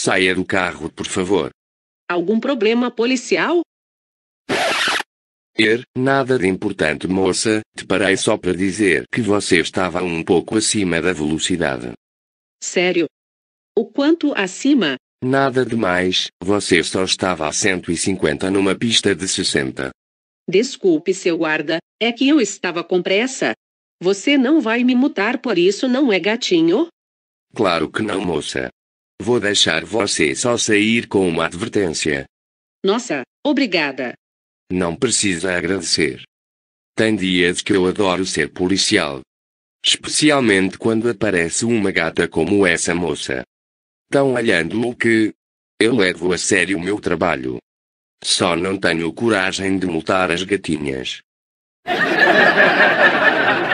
Saia do carro, por favor. Algum problema policial? Er, nada de importante, moça. Te parei só para dizer que você estava um pouco acima da velocidade. Sério? O quanto acima? Nada demais, você só estava a 150 numa pista de 60. Desculpe, seu guarda, é que eu estava com pressa. Você não vai me mutar por isso, não é, gatinho? Claro que não, moça. Vou deixar você só sair com uma advertência. Nossa, obrigada. Não precisa agradecer. Tem dias que eu adoro ser policial. Especialmente quando aparece uma gata como essa moça. Tão olhando o que. Eu levo a sério o meu trabalho. Só não tenho coragem de multar as gatinhas.